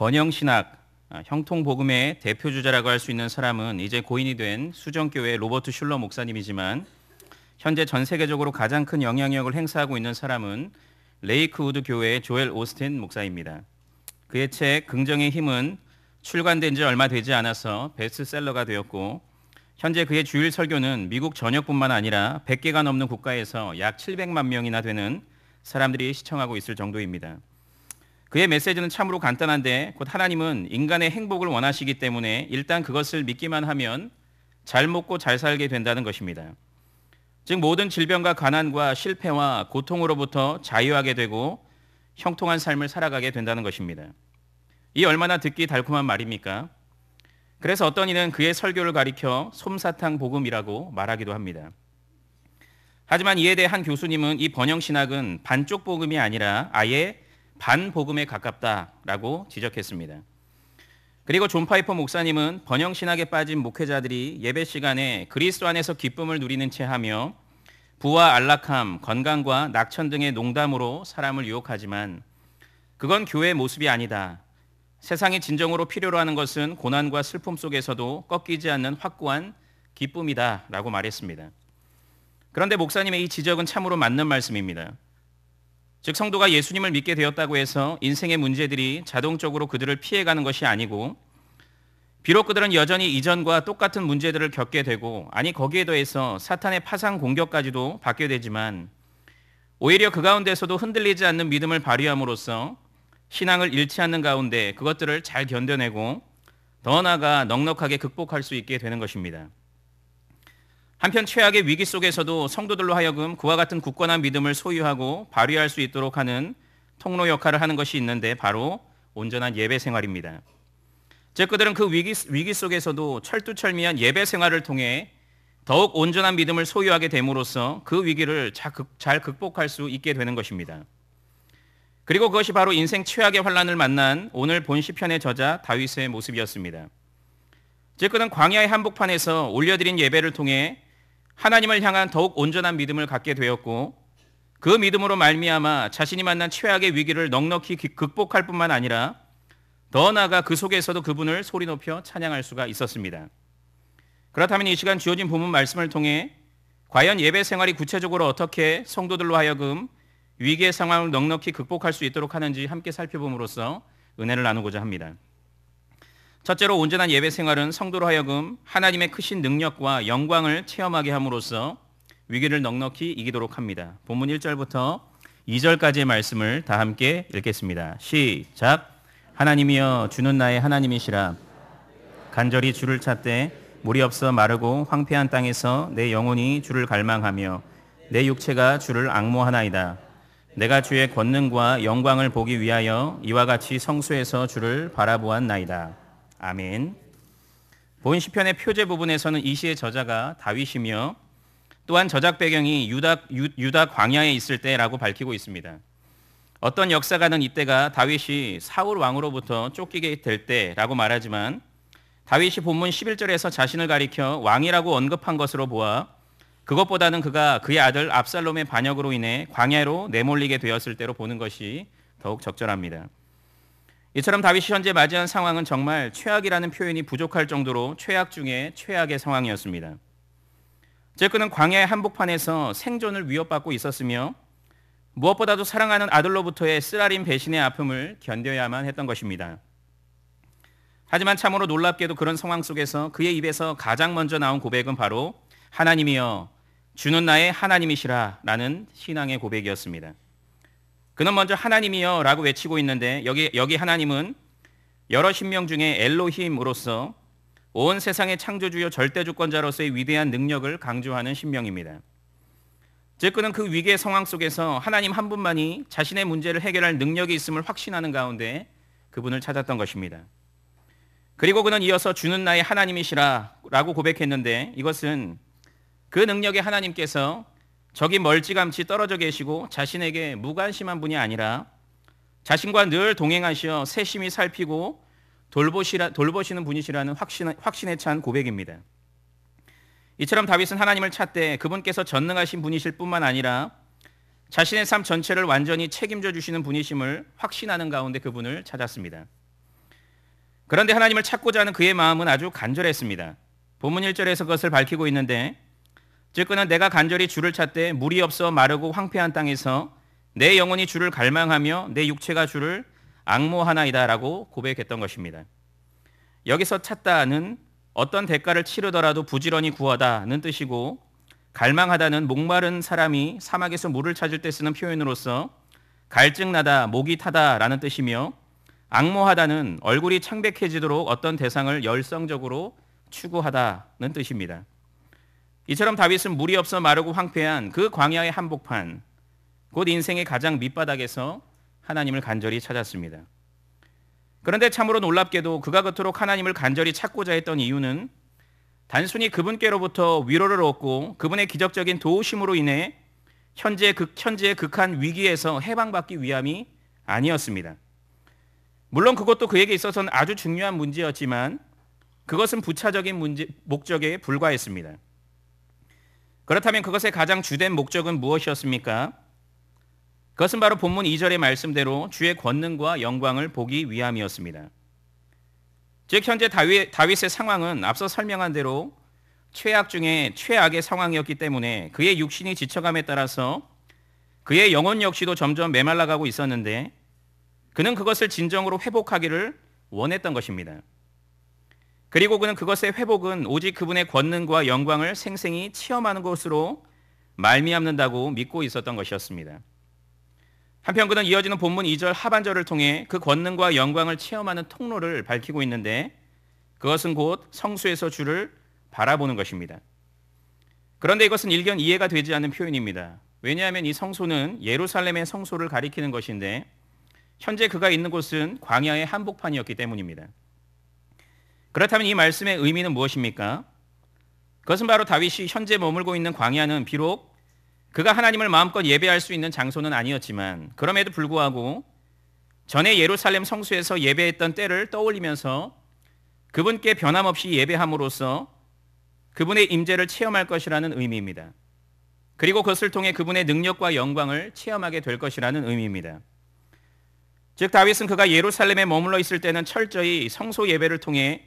번영신학, 어, 형통복음의 대표주자라고 할 수 있는 사람은 이제 고인이 된 수정교회 로버트 슐러 목사님이지만 현재 전 세계적으로 가장 큰 영향력을 행사하고 있는 사람은 레이크우드 교회의 조엘 오스틴 목사입니다. 그의 책 긍정의 힘은 출간된 지 얼마 되지 않아서 베스트셀러가 되었고 현재 그의 주일 설교는 미국 전역뿐만 아니라 100개가 넘는 국가에서 약 700만 명이나 되는 사람들이 시청하고 있을 정도입니다. 그의 메시지는 참으로 간단한데 곧 하나님은 인간의 행복을 원하시기 때문에 일단 그것을 믿기만 하면 잘 먹고 잘 살게 된다는 것입니다. 즉 모든 질병과 가난과 실패와 고통으로부터 자유하게 되고 형통한 삶을 살아가게 된다는 것입니다. 이 얼마나 듣기 달콤한 말입니까? 그래서 어떤 이는 그의 설교를 가리켜 솜사탕 복음이라고 말하기도 합니다. 하지만 이에 대한 교수님은 이 번영 신학은 반쪽 복음이 아니라 아예 반복음에 가깝다라고 지적했습니다. 그리고 존 파이퍼 목사님은 번영 신학에 빠진 목회자들이 예배 시간에 그리스도 안에서 기쁨을 누리는 채 하며 부와 안락함, 건강과 낙천 등의 농담으로 사람을 유혹하지만 그건 교회의 모습이 아니다. 세상이 진정으로 필요로 하는 것은 고난과 슬픔 속에서도 꺾이지 않는 확고한 기쁨이다 라고 말했습니다. 그런데 목사님의 이 지적은 참으로 맞는 말씀입니다. 즉 성도가 예수님을 믿게 되었다고 해서 인생의 문제들이 자동적으로 그들을 피해가는 것이 아니고 비록 그들은 여전히 이전과 똑같은 문제들을 겪게 되고 아니 거기에 더해서 사탄의 파상 공격까지도 받게 되지만 오히려 그 가운데서도 흔들리지 않는 믿음을 발휘함으로써 신앙을 잃지 않는 가운데 그것들을 잘 견뎌내고 더 나아가 넉넉하게 극복할 수 있게 되는 것입니다. 한편 최악의 위기 속에서도 성도들로 하여금 그와 같은 굳건한 믿음을 소유하고 발휘할 수 있도록 하는 통로 역할을 하는 것이 있는데 바로 온전한 예배 생활입니다. 즉 그들은 그 위기, 위기 속에서도 철두철미한 예배 생활을 통해 더욱 온전한 믿음을 소유하게 됨으로써 그 위기를 잘 극복할 수 있게 되는 것입니다. 그리고 그것이 바로 인생 최악의 환란을 만난 오늘 본 시편의 저자 다윗의 모습이었습니다. 즉 그는 광야의 한복판에서 올려드린 예배를 통해 하나님을 향한 더욱 온전한 믿음을 갖게 되었고 그 믿음으로 말미암아 자신이 만난 최악의 위기를 넉넉히 극복할 뿐만 아니라 더 나아가 그 속에서도 그분을 소리 높여 찬양할 수가 있었습니다. 그렇다면 이 시간 주어진 본문 말씀을 통해 과연 예배 생활이 구체적으로 어떻게 성도들로 하여금 위기의 상황을 넉넉히 극복할 수 있도록 하는지 함께 살펴봄으로써 은혜를 나누고자 합니다. 첫째로 온전한 예배 생활은 성도로 하여금 하나님의 크신 능력과 영광을 체험하게 함으로써 위기를 넉넉히 이기도록 합니다. 본문 1절부터 2절까지의 말씀을 다 함께 읽겠습니다. 시작. 하나님이여 주는 나의 하나님이시라 간절히 주를 찾되 물이 없어 마르고 황폐한 땅에서 내 영혼이 주를 갈망하며 내 육체가 주를 악모하나이다. 내가 주의 권능과 영광을 보기 위하여 이와 같이 성수에서 주를 바라보았나이다. 아멘. 본 시편의 표제 부분에서는 이 시의 저자가 다윗이며 또한 저작 배경이 유다, 유, 다 광야에 있을 때라고 밝히고 있습니다. 어떤 역사가는 이때가 다윗이 사울 왕으로부터 쫓기게 될 때라고 말하지만 다윗이 본문 11절에서 자신을 가리켜 왕이라고 언급한 것으로 보아 그것보다는 그가 그의 아들 압살롬의 반역으로 인해 광야로 내몰리게 되었을 때로 보는 것이 더욱 적절합니다. 이처럼 다윗이 현재 맞이한 상황은 정말 최악이라는 표현이 부족할 정도로 최악 중에 최악의 상황이었습니다. 즉 그는 광야의 한복판에서 생존을 위협받고 있었으며 무엇보다도 사랑하는 아들로부터의 쓰라린 배신의 아픔을 견뎌야만 했던 것입니다. 하지만 참으로 놀랍게도 그런 상황 속에서 그의 입에서 가장 먼저 나온 고백은 바로 하나님이여 주는 나의 하나님이시라라는 신앙의 고백이었습니다. 그는 먼저 하나님이여라고 외치고 있는데 여기 여기 하나님은 여러 신명 중에 엘로힘으로서 온 세상의 창조주요 절대 주권자로서의 위대한 능력을 강조하는 신명입니다. 즉 그는 그 위기의 상황 속에서 하나님 한 분만이 자신의 문제를 해결할 능력이 있음을 확신하는 가운데 그분을 찾았던 것입니다. 그리고 그는 이어서 주는 나의 하나님이시라라고 고백했는데 이것은 그 능력의 하나님께서 저기 멀찌감치 떨어져 계시고 자신에게 무관심한 분이 아니라 자신과 늘 동행하시어 세심히 살피고 돌보시라, 돌보시는 분이시라는 확신, 확신에 찬 고백입니다. 이처럼 다윗은 하나님을 찾되 그분께서 전능하신 분이실 뿐만 아니라 자신의 삶 전체를 완전히 책임져 주시는 분이심을 확신하는 가운데 그분을 찾았습니다. 그런데 하나님을 찾고자 하는 그의 마음은 아주 간절했습니다. 본문 1절에서 그것을 밝히고 있는데 즉 그는 내가 간절히 주를 찾되 물이 없어 마르고 황폐한 땅에서 내 영혼이 주를 갈망하며 내 육체가 주를 악모하나이다라고 고백했던 것입니다. 여기서 찾다는 어떤 대가를 치르더라도 부지런히 구하다는 뜻이고 갈망하다는 목마른 사람이 사막에서 물을 찾을 때 쓰는 표현으로서 갈증나다, 목이 타다라는 뜻이며 악모하다는 얼굴이 창백해지도록 어떤 대상을 열성적으로 추구하다는 뜻입니다. 이처럼 다윗은 물이 없어 마르고 황폐한 그 광야의 한복판, 곧 인생의 가장 밑바닥에서 하나님을 간절히 찾았습니다. 그런데 참으로 놀랍게도 그가 그토록 하나님을 간절히 찾고자 했던 이유는 단순히 그분께로부터 위로를 얻고 그분의 기적적인 도우심으로 인해 현재 극, 현재의 극한 위기에서 해방받기 위함이 아니었습니다. 물론 그것도 그에게 있어서는 아주 중요한 문제였지만 그것은 부차적인 문제, 목적에 불과했습니다. 그렇다면 그것의 가장 주된 목적은 무엇이었습니까? 그것은 바로 본문 2절의 말씀대로 주의 권능과 영광을 보기 위함이었습니다. 즉 현재 다윗, 다윗의 상황은 앞서 설명한 대로 최악 중에 최악의 상황이었기 때문에 그의 육신이 지쳐감에 따라서 그의 영혼 역시도 점점 메말라가고 있었는데 그는 그것을 진정으로 회복하기를 원했던 것입니다. 그리고 그는 그것의 회복은 오직 그분의 권능과 영광을 생생히 체험하는 것으로 말미암는다고 믿고 있었던 것이었습니다. 한편 그는 이어지는 본문 2절 하반절을 통해 그 권능과 영광을 체험하는 통로를 밝히고 있는데 그것은 곧 성수에서 주를 바라보는 것입니다. 그런데 이것은 일견 이해가 되지 않는 표현입니다. 왜냐하면 이 성소는 예루살렘의 성소를 가리키는 것인데 현재 그가 있는 곳은 광야의 한복판이었기 때문입니다. 그렇다면 이 말씀의 의미는 무엇입니까? 그것은 바로 다윗이 현재 머물고 있는 광야는 비록 그가 하나님을 마음껏 예배할 수 있는 장소는 아니었지만 그럼에도 불구하고 전에 예루살렘 성수에서 예배했던 때를 떠올리면서 그분께 변함없이 예배함으로써 그분의 임재를 체험할 것이라는 의미입니다. 그리고 그것을 통해 그분의 능력과 영광을 체험하게 될 것이라는 의미입니다. 즉 다윗은 그가 예루살렘에 머물러 있을 때는 철저히 성소 예배를 통해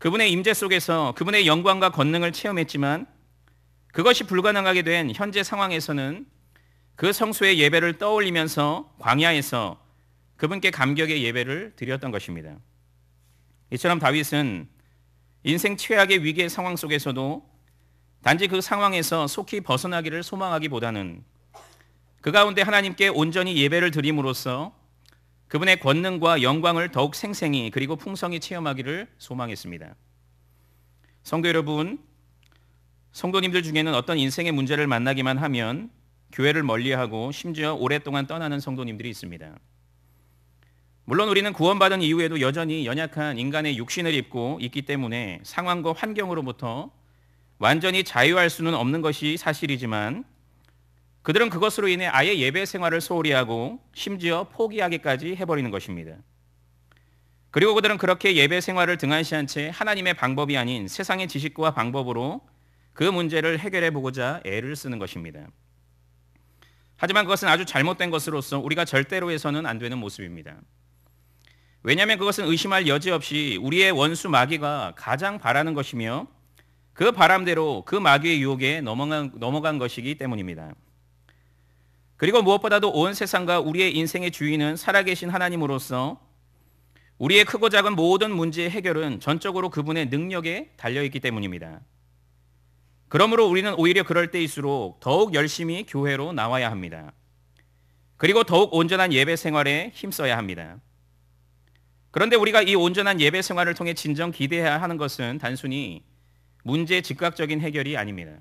그분의 임재 속에서 그분의 영광과 권능을 체험했지만 그것이 불가능하게 된 현재 상황에서는 그성소의 예배를 떠올리면서 광야에서 그분께 감격의 예배를 드렸던 것입니다. 이처럼 다윗은 인생 최악의 위기의 상황 속에서도 단지 그 상황에서 속히 벗어나기를 소망하기보다는 그 가운데 하나님께 온전히 예배를 드림으로써 그분의 권능과 영광을 더욱 생생히 그리고 풍성히 체험하기를 소망했습니다. 성도 여러분, 성도님들 중에는 어떤 인생의 문제를 만나기만 하면 교회를 멀리하고 심지어 오랫동안 떠나는 성도님들이 있습니다. 물론 우리는 구원받은 이후에도 여전히 연약한 인간의 육신을 입고 있기 때문에 상황과 환경으로부터 완전히 자유할 수는 없는 것이 사실이지만 그들은 그것으로 인해 아예 예배 생활을 소홀히 하고 심지어 포기하기까지 해버리는 것입니다. 그리고 그들은 그렇게 예배 생활을 등한시한 채 하나님의 방법이 아닌 세상의 지식과 방법으로 그 문제를 해결해 보고자 애를 쓰는 것입니다. 하지만 그것은 아주 잘못된 것으로서 우리가 절대로 해서는 안 되는 모습입니다. 왜냐하면 그것은 의심할 여지 없이 우리의 원수 마귀가 가장 바라는 것이며 그 바람대로 그 마귀의 유혹에 넘어간, 넘어간 것이기 때문입니다. 그리고 무엇보다도 온 세상과 우리의 인생의 주인은 살아계신 하나님으로서 우리의 크고 작은 모든 문제의 해결은 전적으로 그분의 능력에 달려있기 때문입니다. 그러므로 우리는 오히려 그럴 때일수록 더욱 열심히 교회로 나와야 합니다. 그리고 더욱 온전한 예배 생활에 힘써야 합니다. 그런데 우리가 이 온전한 예배 생활을 통해 진정 기대해야 하는 것은 단순히 문제 즉각적인 해결이 아닙니다.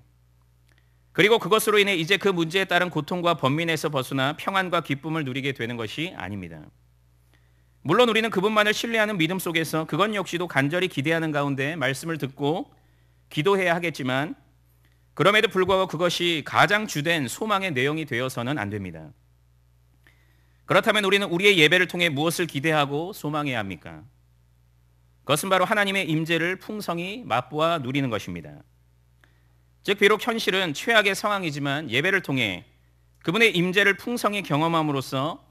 그리고 그것으로 인해 이제 그 문제에 따른 고통과 범민에서 벗어나 평안과 기쁨을 누리게 되는 것이 아닙니다. 물론 우리는 그분만을 신뢰하는 믿음 속에서 그건 역시도 간절히 기대하는 가운데 말씀을 듣고 기도해야 하겠지만 그럼에도 불구하고 그것이 가장 주된 소망의 내용이 되어서는 안 됩니다. 그렇다면 우리는 우리의 예배를 통해 무엇을 기대하고 소망해야 합니까? 그것은 바로 하나님의 임재를 풍성히 맛보아 누리는 것입니다. 즉 비록 현실은 최악의 상황이지만 예배를 통해 그분의 임재를 풍성히 경험함으로써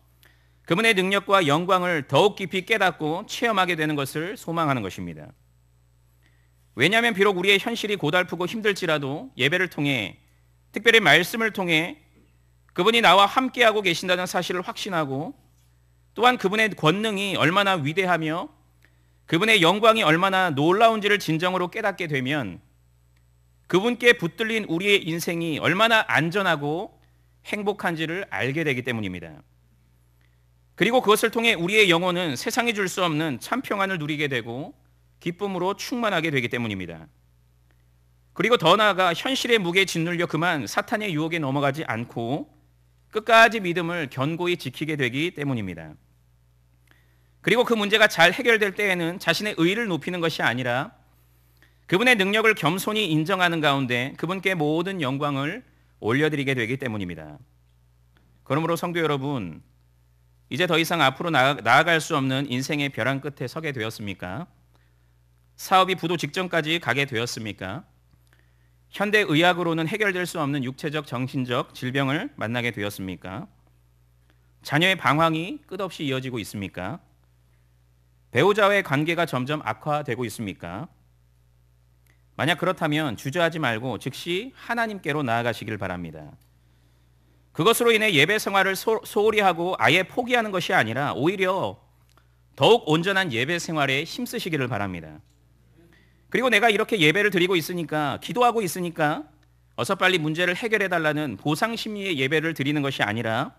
그분의 능력과 영광을 더욱 깊이 깨닫고 체험하게 되는 것을 소망하는 것입니다. 왜냐하면 비록 우리의 현실이 고달프고 힘들지라도 예배를 통해 특별히 말씀을 통해 그분이 나와 함께하고 계신다는 사실을 확신하고 또한 그분의 권능이 얼마나 위대하며 그분의 영광이 얼마나 놀라운지를 진정으로 깨닫게 되면 그분께 붙들린 우리의 인생이 얼마나 안전하고 행복한지를 알게 되기 때문입니다. 그리고 그것을 통해 우리의 영혼은 세상이 줄 수 없는 참 평안을 누리게 되고 기쁨으로 충만하게 되기 때문입니다. 그리고 더 나아가 현실의 무게에 짓눌려 그만 사탄의 유혹에 넘어가지 않고 끝까지 믿음을 견고히 지키게 되기 때문입니다. 그리고 그 문제가 잘 해결될 때에는 자신의 의를 높이는 것이 아니라 그분의 능력을 겸손히 인정하는 가운데 그분께 모든 영광을 올려드리게 되기 때문입니다. 그러므로 성도 여러분, 이제 더 이상 앞으로 나아갈 수 없는 인생의 벼랑 끝에 서게 되었습니까? 사업이 부도 직전까지 가게 되었습니까? 현대 의학으로는 해결될 수 없는 육체적, 정신적 질병을 만나게 되었습니까? 자녀의 방황이 끝없이 이어지고 있습니까? 배우자와의 관계가 점점 악화되고 있습니까? 만약 그렇다면 주저하지 말고 즉시 하나님께로 나아가시길 바랍니다. 그것으로 인해 예배 생활을 소, 소홀히 하고 아예 포기하는 것이 아니라 오히려 더욱 온전한 예배 생활에 힘쓰시기를 바랍니다. 그리고 내가 이렇게 예배를 드리고 있으니까 기도하고 있으니까 어서 빨리 문제를 해결해 달라는 보상 심리의 예배를 드리는 것이 아니라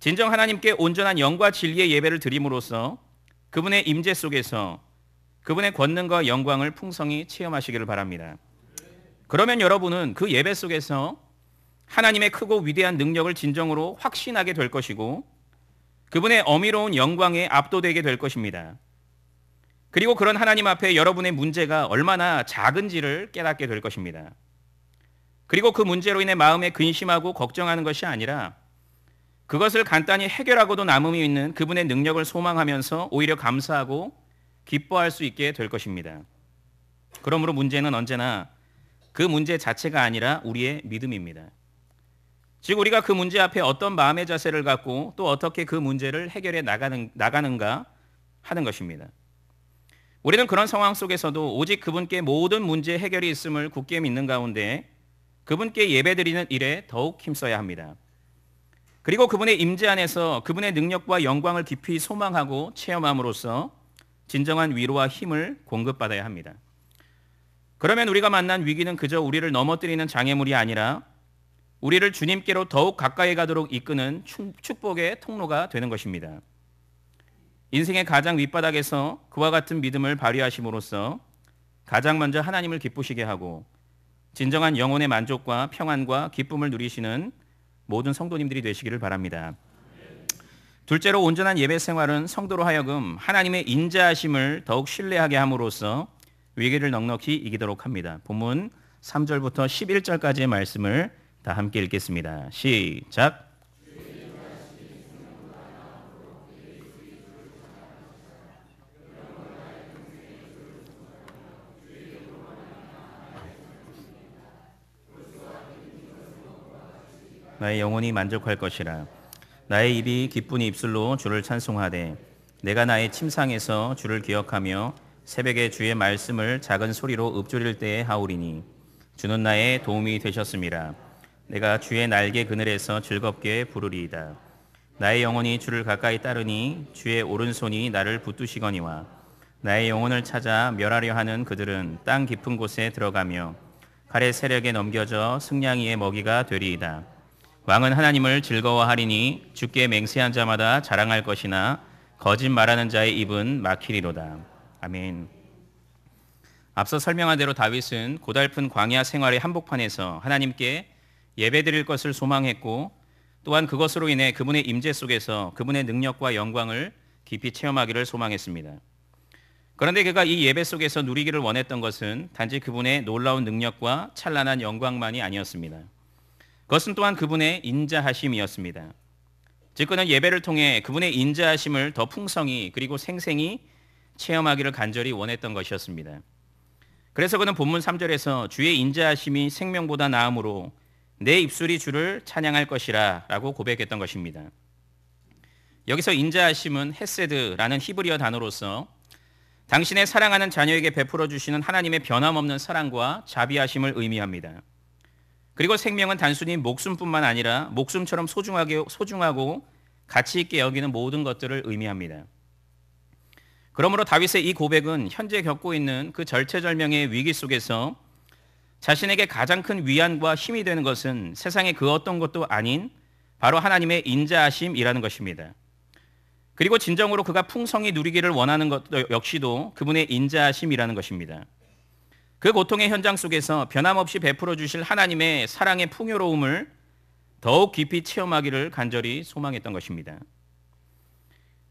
진정 하나님께 온전한 영과 진리의 예배를 드림으로써 그분의 임재 속에서 그분의 권능과 영광을 풍성히 체험하시기를 바랍니다. 그러면 여러분은 그 예배 속에서 하나님의 크고 위대한 능력을 진정으로 확신하게 될 것이고 그분의 어미로운 영광에 압도되게 될 것입니다. 그리고 그런 하나님 앞에 여러분의 문제가 얼마나 작은지를 깨닫게 될 것입니다. 그리고 그 문제로 인해 마음에 근심하고 걱정하는 것이 아니라 그것을 간단히 해결하고도 남음이 있는 그분의 능력을 소망하면서 오히려 감사하고 기뻐할 수 있게 될 것입니다. 그러므로 문제는 언제나 그 문제 자체가 아니라 우리의 믿음입니다. 즉 우리가 그 문제 앞에 어떤 마음의 자세를 갖고 또 어떻게 그 문제를 해결해 나가는, 나가는가 하는 것입니다. 우리는 그런 상황 속에서도 오직 그분께 모든 문제 해결이 있음을 굳게 믿는 가운데 그분께 예배드리는 일에 더욱 힘써야 합니다. 그리고 그분의 임재 안에서 그분의 능력과 영광을 깊이 소망하고 체험함으로써 진정한 위로와 힘을 공급받아야 합니다. 그러면 우리가 만난 위기는 그저 우리를 넘어뜨리는 장애물이 아니라 우리를 주님께로 더욱 가까이 가도록 이끄는 축복의 통로가 되는 것입니다. 인생의 가장 윗바닥에서 그와 같은 믿음을 발휘하심으로써 가장 먼저 하나님을 기쁘시게 하고 진정한 영혼의 만족과 평안과 기쁨을 누리시는 모든 성도님들이 되시기를 바랍니다. 둘째로 온전한 예배 생활은 성도로 하여금 하나님의 인자하심을 더욱 신뢰하게 함으로써 위기를 넉넉히 이기도록 합니다. 본문 3절부터 11절까지의 말씀을 다 함께 읽겠습니다. 시작. 나의 영혼이 만족할 것이라 나의 입이 기쁜 입술로 주를 찬송하되 내가 나의 침상에서 주를 기억하며 새벽에 주의 말씀을 작은 소리로 읊조릴 때에 하오리니 주는 나의 도움이 되셨습니다. 내가 주의 날개 그늘에서 즐겁게 부르리이다. 나의 영혼이 주를 가까이 따르니 주의 오른손이 나를 붙드시거니와 나의 영혼을 찾아 멸하려 하는 그들은 땅 깊은 곳에 들어가며 칼의 세력에 넘겨져 승냥이의 먹이가 되리이다. 왕은 하나님을 즐거워하리니 주께 맹세한 자마다 자랑할 것이나 거짓말하는 자의 입은 막히리로다. 아멘. 앞서 설명한 대로 다윗은 고달픈 광야 생활의 한복판에서 하나님께 예배드릴 것을 소망했고 또한 그것으로 인해 그분의 임재 속에서 그분의 능력과 영광을 깊이 체험하기를 소망했습니다. 그런데 그가 이 예배 속에서 누리기를 원했던 것은 단지 그분의 놀라운 능력과 찬란한 영광만이 아니었습니다. 그것은 또한 그분의 인자하심이었습니다. 즉 그는 예배를 통해 그분의 인자하심을 더 풍성히 그리고 생생히 체험하기를 간절히 원했던 것이었습니다. 그래서 그는 본문 3절에서 주의 인자하심이 생명보다 나음으로 내 입술이 주를 찬양할 것이라 라고 고백했던 것입니다. 여기서 인자하심은 헤세드라는 히브리어 단어로서 당신의 사랑하는 자녀에게 베풀어 주시는 하나님의 변함없는 사랑과 자비하심을 의미합니다. 그리고 생명은 단순히 목숨뿐만 아니라 목숨처럼 소중하게, 소중하고 가치 있게 여기는 모든 것들을 의미합니다. 그러므로 다윗의 이 고백은 현재 겪고 있는 그 절체절명의 위기 속에서 자신에게 가장 큰 위안과 힘이 되는 것은 세상의 그 어떤 것도 아닌 바로 하나님의 인자하심이라는 것입니다. 그리고 진정으로 그가 풍성히 누리기를 원하는 것 역시도 그분의 인자하심이라는 것입니다. 그 고통의 현장 속에서 변함없이 베풀어 주실 하나님의 사랑의 풍요로움을 더욱 깊이 체험하기를 간절히 소망했던 것입니다.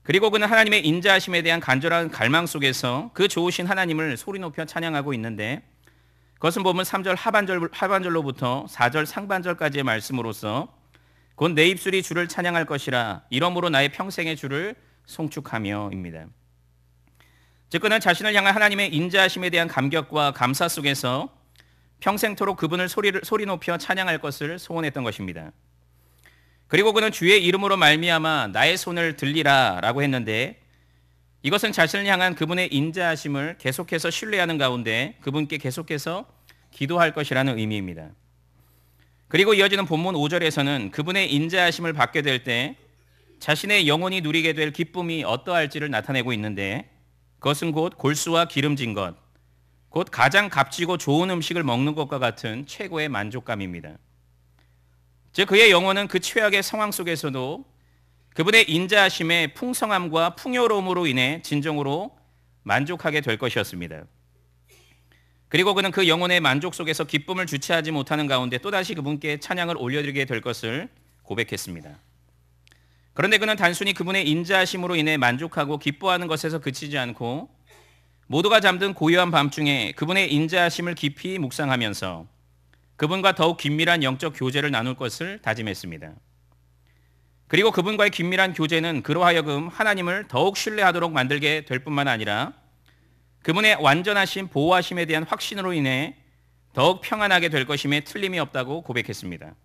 그리고 그는 하나님의 인자하심에 대한 간절한 갈망 속에서 그 좋으신 하나님을 소리 높여 찬양하고 있는데 그것은 보면 3절 하반절, 하반절로부터 4절 상반절까지의 말씀으로서 곧 내 입술이 주를 찬양할 것이라 이러므로 나의 평생의 주를 송축하며입니다. 즉 그는 자신을 향한 하나님의 인자심에 하 대한 감격과 감사 속에서 평생토록 그분을 소리를, 소리 높여 찬양할 것을 소원했던 것입니다. 그리고 그는 주의 이름으로 말미암아 나의 손을 들리라라고 했는데 이것은 자신을 향한 그분의 인자하심을 계속해서 신뢰하는 가운데 그분께 계속해서 기도할 것이라는 의미입니다. 그리고 이어지는 본문 5절에서는 그분의 인자하심을 받게 될 때 자신의 영혼이 누리게 될 기쁨이 어떠할지를 나타내고 있는데 그것은 곧 골수와 기름진 것, 곧 가장 값지고 좋은 음식을 먹는 것과 같은 최고의 만족감입니다. 즉 그의 영혼은 그 최악의 상황 속에서도 그분의 인자하심의 풍성함과 풍요로움으로 인해 진정으로 만족하게 될 것이었습니다. 그리고 그는 그 영혼의 만족 속에서 기쁨을 주체하지 못하는 가운데 또다시 그분께 찬양을 올려드리게 될 것을 고백했습니다. 그런데 그는 단순히 그분의 인자심으로 하 인해 만족하고 기뻐하는 것에서 그치지 않고 모두가 잠든 고요한 밤중에 그분의 인자심을 하 깊이 묵상하면서 그분과 더욱 긴밀한 영적 교제를 나눌 것을 다짐했습니다. 그리고 그분과의 긴밀한 교제는 그로하여금 하나님을 더욱 신뢰하도록 만들게 될 뿐만 아니라 그분의 완전하신 보호하심에 대한 확신으로 인해 더욱 평안하게 될 것임에 틀림이 없다고 고백했습니다.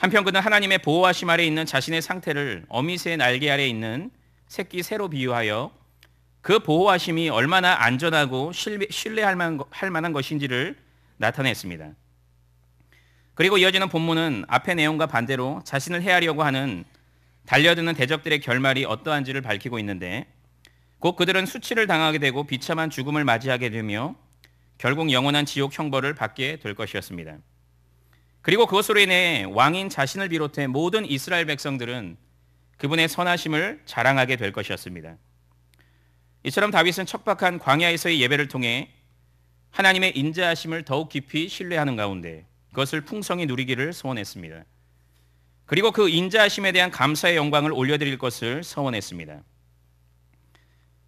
한편 그는 하나님의 보호하심 아래 있는 자신의 상태를 어미새 날개 아래 있는 새끼 새로 비유하여 그 보호하심이 얼마나 안전하고 신뢰, 할 만한 것인지를 나타냈습니다. 그리고 이어지는 본문은 앞의 내용과 반대로 자신을 해하려고 하는 달려드는 대적들의 결말이 어떠한지를 밝히고 있는데 곧 그들은 수치를 당하게 되고 비참한 죽음을 맞이하게 되며 결국 영원한 지옥 형벌을 받게 될 것이었습니다. 그리고 그것으로 인해 왕인 자신을 비롯해 모든 이스라엘 백성들은 그분의 선하심을 자랑하게 될 것이었습니다. 이처럼 다윗은 척박한 광야에서의 예배를 통해 하나님의 인자하심을 더욱 깊이 신뢰하는 가운데 그것을 풍성히 누리기를 소원했습니다. 그리고 그 인자하심에 대한 감사의 영광을 올려드릴 것을 서원했습니다.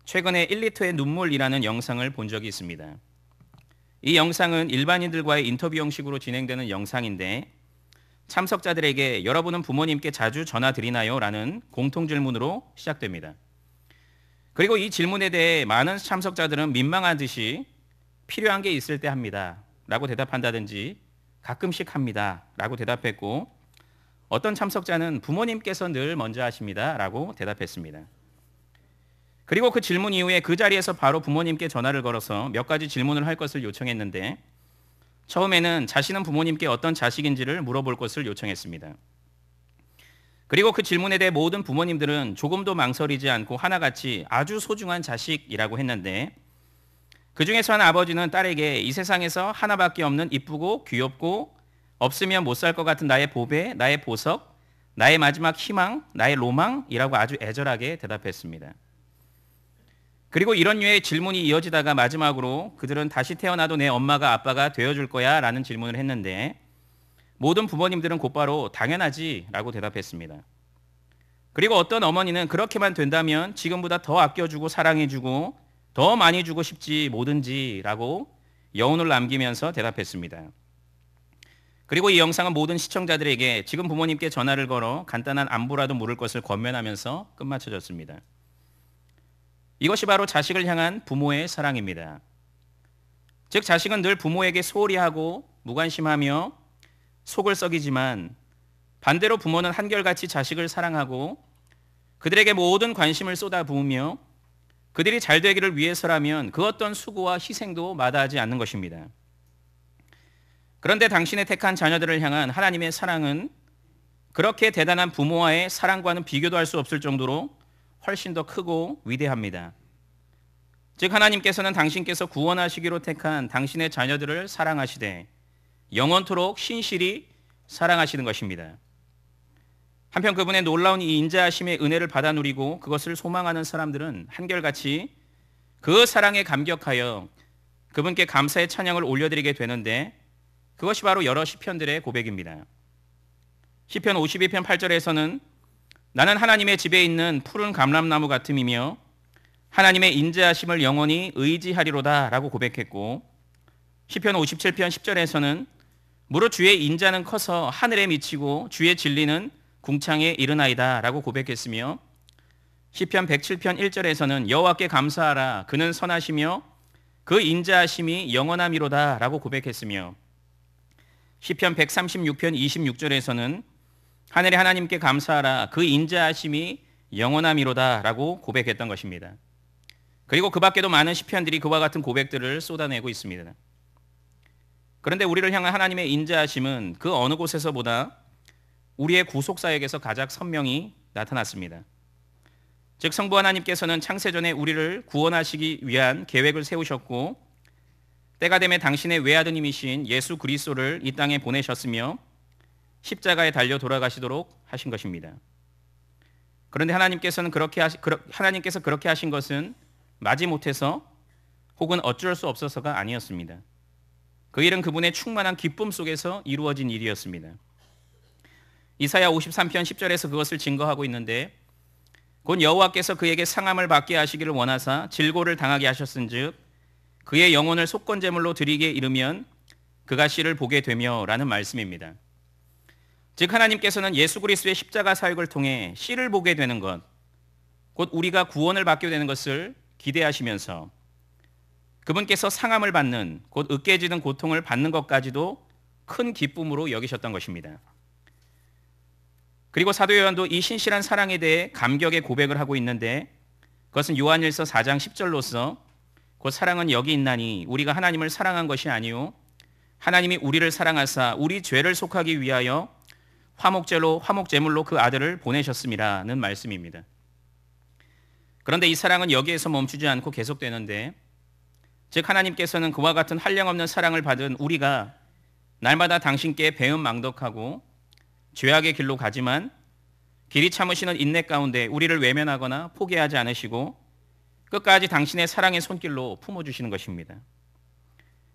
최근에 1리터의 눈물이라는 영상을 본 적이 있습니다. 이 영상은 일반인들과의 인터뷰 형식으로 진행되는 영상인데 참석자들에게 여러분은 부모님께 자주 전화 드리나요? 라는 공통 질문으로 시작됩니다. 그리고 이 질문에 대해 많은 참석자들은 민망하듯이 필요한 게 있을 때 합니다. 라고 대답한다든지 가끔씩 합니다. 라고 대답했고 어떤 참석자는 부모님께서 늘 먼저 하십니다. 라고 대답했습니다. 그리고 그 질문 이후에 그 자리에서 바로 부모님께 전화를 걸어서 몇 가지 질문을 할 것을 요청했는데 처음에는 자신은 부모님께 어떤 자식인지를 물어볼 것을 요청했습니다. 그리고 그 질문에 대해 모든 부모님들은 조금도 망설이지 않고 하나같이 아주 소중한 자식이라고 했는데 그 중에서 한 아버지는 딸에게 이 세상에서 하나밖에 없는 이쁘고 귀엽고 없으면 못 살 것 같은 나의 보배, 나의 보석, 나의 마지막 희망, 나의 로망이라고 아주 애절하게 대답했습니다. 그리고 이런 류의 질문이 이어지다가 마지막으로 그들은 다시 태어나도 내 엄마가 아빠가 되어줄 거야 라는 질문을 했는데 모든 부모님들은 곧바로 당연하지 라고 대답했습니다. 그리고 어떤 어머니는 그렇게만 된다면 지금보다 더 아껴주고 사랑해주고 더 많이 주고 싶지 뭐든지 라고 여운을 남기면서 대답했습니다. 그리고 이 영상은 모든 시청자들에게 지금 부모님께 전화를 걸어 간단한 안부라도 물을 것을 권면하면서 끝마쳐졌습니다. 이것이 바로 자식을 향한 부모의 사랑입니다. 즉, 자식은 늘 부모에게 소홀히 하고 무관심하며 속을 썩이지만 반대로 부모는 한결같이 자식을 사랑하고 그들에게 모든 관심을 쏟아부으며 그들이 잘 되기를 위해서라면 그 어떤 수고와 희생도 마다하지 않는 것입니다. 그런데 당신의 택한 자녀들을 향한 하나님의 사랑은 그렇게 대단한 부모와의 사랑과는 비교도 할 수 없을 정도로 훨씬 더 크고 위대합니다. 즉 하나님께서는 당신께서 구원하시기로 택한 당신의 자녀들을 사랑하시되 영원토록 신실히 사랑하시는 것입니다. 한편 그분의 놀라운 이 인자하심의 은혜를 받아 누리고 그것을 소망하는 사람들은 한결같이 그 사랑에 감격하여 그분께 감사의 찬양을 올려드리게 되는데 그것이 바로 여러 시편들의 고백입니다. 시편 52편 8절에서는 나는 하나님의 집에 있는 푸른 감람나무 같음이며 하나님의 인자하심을 영원히 의지하리로다라고 고백했고 1 0편 57편 10절에서는 무릇 주의 인자는 커서 하늘에 미치고 주의 진리는 궁창에 이르나이다라고 고백했으며 1 0편 107편 1절에서는 여호와께 감사하라 그는 선하시며 그 인자하심이 영원함이로다라고 고백했으며 1 0편 136편 26절에서는 하늘의 하나님께 감사하라. 그 인자하심이 영원함이로다라고 고백했던 것입니다. 그리고 그 밖에도 많은 시편들이 그와 같은 고백들을 쏟아내고 있습니다. 그런데 우리를 향한 하나님의 인자하심은 그 어느 곳에서보다 우리의 구속사역에서 가장 선명히 나타났습니다. 즉 성부 하나님께서는 창세전에 우리를 구원하시기 위한 계획을 세우셨고 때가 되매 당신의 외아드님이신 예수 그리스도를 이 땅에 보내셨으며 십자가에 달려 돌아가시도록 하신 것입니다. 그런데 하나님께서는 그렇게 하시, 하나님께서 그렇게 하신 것은 마지못해서 혹은 어쩔 수 없어서가 아니었습니다. 그 일은 그분의 충만한 기쁨 속에서 이루어진 일이었습니다. 이사야 53편 10절에서 그것을 증거하고 있는데 곧 여호와께서 그에게 상함을 받게 하시기를 원하사 질고를 당하게 하셨은즉 그의 영혼을 속건제물로 드리게 이르면 그가 씨를 보게 되며라는 말씀입니다. 즉 하나님께서는 예수 그리스도의 십자가 사역을 통해 씨를 보게 되는 것, 곧 우리가 구원을 받게 되는 것을 기대하시면서 그분께서 상함을 받는 곧 으깨지는 고통을 받는 것까지도 큰 기쁨으로 여기셨던 것입니다. 그리고 사도 요한도 이 신실한 사랑에 대해 감격의 고백을 하고 있는데 그것은 요한일서 4장 10절로서 곧 사랑은 여기 있나니 우리가 하나님을 사랑한 것이 아니요 하나님이 우리를 사랑하사 우리 죄를 속하기 위하여 화목제로 화목제물로 그 아들을 보내셨습이라는 말씀입니다. 그런데 이 사랑은 여기에서 멈추지 않고 계속되는데 즉 하나님께서는 그와 같은 한량 없는 사랑을 받은 우리가 날마다 당신께 배은망덕하고 죄악의 길로 가지만 길이 참으시는 인내 가운데 우리를 외면하거나 포기하지 않으시고 끝까지 당신의 사랑의 손길로 품어주시는 것입니다.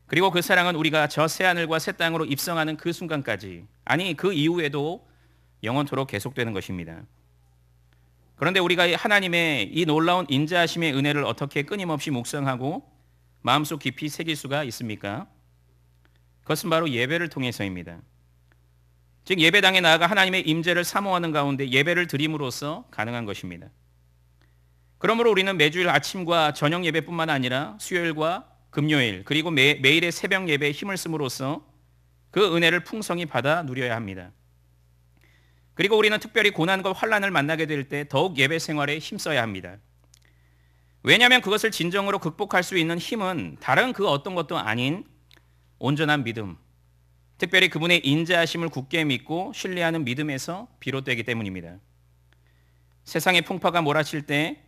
그리고 그 사랑은 우리가 저 새 하늘과 새 땅으로 입성하는 그 순간까지 아니 그 이후에도 영원토록 계속되는 것입니다. 그런데 우리가 하나님의 이 놀라운 인자하심의 은혜를 어떻게 끊임없이 묵상하고 마음속 깊이 새길 수가 있습니까? 그것은 바로 예배를 통해서입니다. 즉 예배당에 나아가 하나님의 임재를 사모하는 가운데 예배를 드림으로써 가능한 것입니다. 그러므로 우리는 매주일 아침과 저녁 예배뿐만 아니라 수요일과 금요일 그리고 매, 매일의 새벽 예배에 힘을 씀으로써그 은혜를 풍성히 받아 누려야 합니다. 그리고 우리는 특별히 고난과 환란을 만나게 될 때 더욱 예배 생활에 힘써야 합니다. 왜냐하면 그것을 진정으로 극복할 수 있는 힘은 다른 그 어떤 것도 아닌 온전한 믿음, 특별히 그분의 인자하심을 굳게 믿고 신뢰하는 믿음에서 비롯되기 때문입니다. 세상의 풍파가 몰아칠 때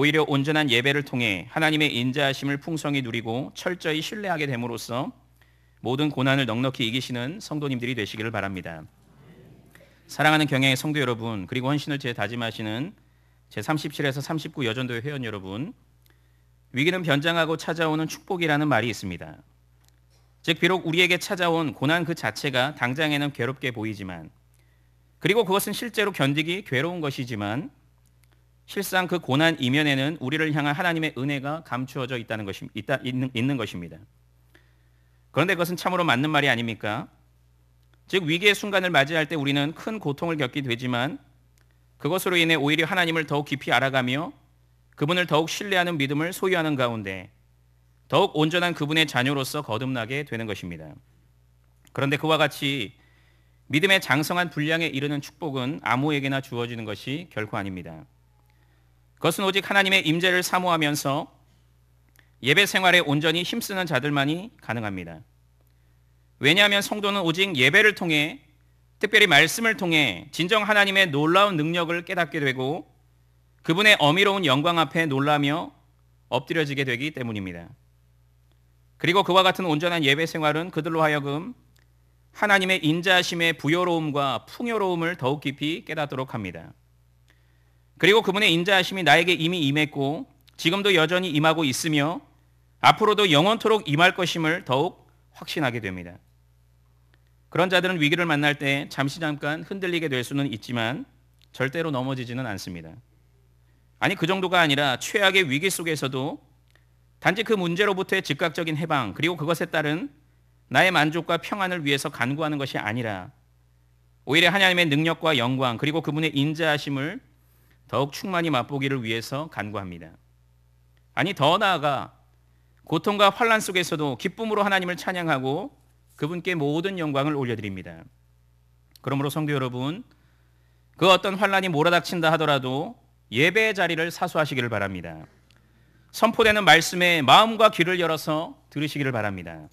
오히려 온전한 예배를 통해 하나님의 인자하심을 풍성히 누리고 철저히 신뢰하게 됨으로써 모든 고난을 넉넉히 이기시는 성도님들이 되시기를 바랍니다. 사랑하는 경향의 성도 여러분, 그리고 헌신을 제다짐하시는 제37에서 39여전도의 회원 여러분, 위기는 변장하고 찾아오는 축복이라는 말이 있습니다. 즉 비록 우리에게 찾아온 고난 그 자체가 당장에는 괴롭게 보이지만 그리고 그것은 실제로 견디기 괴로운 것이지만 실상 그 고난 이면에는 우리를 향한 하나님의 은혜가 감추어져 있다는 것이 있다, 있는, 있는 것입니다. 그런데 그것은 참으로 맞는 말이 아닙니까? 즉 위기의 순간을 맞이할 때 우리는 큰 고통을 겪게 되지만 그것으로 인해 오히려 하나님을 더욱 깊이 알아가며 그분을 더욱 신뢰하는 믿음을 소유하는 가운데 더욱 온전한 그분의 자녀로서 거듭나게 되는 것입니다. 그런데 그와 같이 믿음의 장성한 분량에 이르는 축복은 아무에게나 주어지는 것이 결코 아닙니다. 그것은 오직 하나님의 임재를 사모하면서 예배 생활에 온전히 힘쓰는 자들만이 가능합니다. 왜냐하면 성도는 오직 예배를 통해 특별히 말씀을 통해 진정 하나님의 놀라운 능력을 깨닫게 되고 그분의 어미로운 영광 앞에 놀라며 엎드려지게 되기 때문입니다. 그리고 그와 같은 온전한 예배 생활은 그들로 하여금 하나님의 인자심의 부여로움과 풍요로움을 더욱 깊이 깨닫도록 합니다. 그리고 그분의 인자하심이 나에게 이미 임했고 지금도 여전히 임하고 있으며 앞으로도 영원토록 임할 것임을 더욱 확신하게 됩니다. 그런 자들은 위기를 만날 때 잠시 잠깐 흔들리게 될 수는 있지만 절대로 넘어지지는 않습니다. 아니 그 정도가 아니라 최악의 위기 속에서도 단지 그 문제로부터의 즉각적인 해방 그리고 그것에 따른 나의 만족과 평안을 위해서 간구하는 것이 아니라 오히려 하나님의 능력과 영광 그리고 그분의 인자하심을 더욱 충만히 맛보기를 위해서 간구합니다. 아니 더 나아가 고통과 환란 속에서도 기쁨으로 하나님을 찬양하고 그분께 모든 영광을 올려드립니다. 그러므로 성도 여러분, 그 어떤 환란이 몰아닥친다 하더라도 예배 자리를 사수하시기를 바랍니다. 선포되는 말씀에 마음과 귀를 열어서 들으시기를 바랍니다.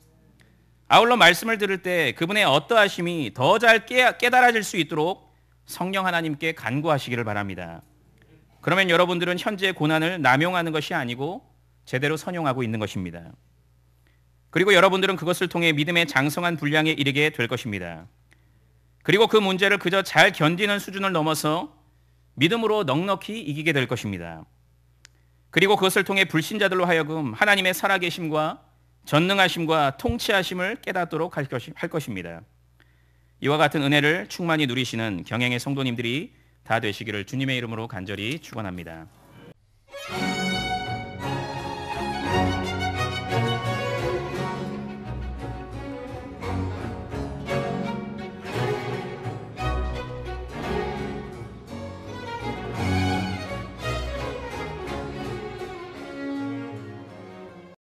아울러 말씀을 들을 때 그분의 어떠하심이 더 잘 깨달아질 수 있도록 성령 하나님께 간구하시기를 바랍니다. 그러면 여러분들은 현재의 고난을 남용하는 것이 아니고 제대로 선용하고 있는 것입니다. 그리고 여러분들은 그것을 통해 믿음의 장성한 분량에 이르게 될 것입니다. 그리고 그 문제를 그저 잘 견디는 수준을 넘어서 믿음으로 넉넉히 이기게 될 것입니다. 그리고 그것을 통해 불신자들로 하여금 하나님의 살아계심과 전능하심과 통치하심을 깨닫도록 할 것입니다. 이와 같은 은혜를 충만히 누리시는 경영의 성도님들이 다 되시기를 주님의 이름으로 간절히 축원합니다.